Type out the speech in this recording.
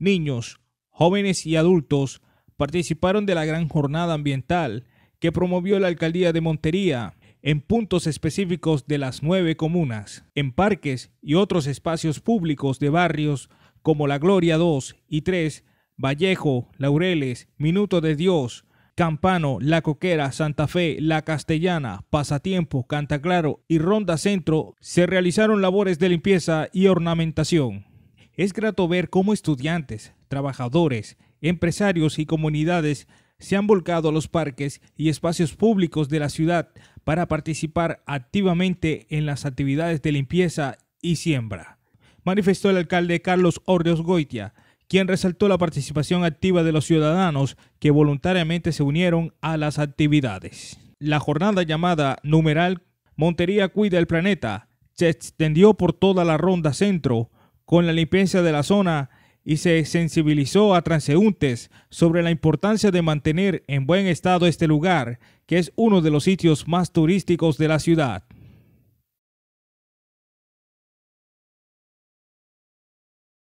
niños, jóvenes y adultos participaron de la gran jornada ambiental que promovió la alcaldía de Montería en puntos específicos de las nueve comunas, en parques y otros espacios públicos de barrios como La Gloria 2 y 3, Vallejo, Laureles, Minuto de Dios, Campano, La Coquera, Santa Fe, La Castellana, Pasatiempo, Cantaclaro y Ronda Centro, se realizaron labores de limpieza y ornamentación. Es grato ver cómo estudiantes, trabajadores, empresarios y comunidades se han volcado a los parques y espacios públicos de la ciudad para participar activamente en las actividades de limpieza y siembra. Manifestó el alcalde Carlos Orrios Goitia, quien resaltó la participación activa de los ciudadanos que voluntariamente se unieron a las actividades. La jornada llamada numeral Montería Cuida el Planeta se extendió por toda la ronda centro, con la limpieza de la zona y se sensibilizó a transeúntes sobre la importancia de mantener en buen estado este lugar, que es uno de los sitios más turísticos de la ciudad.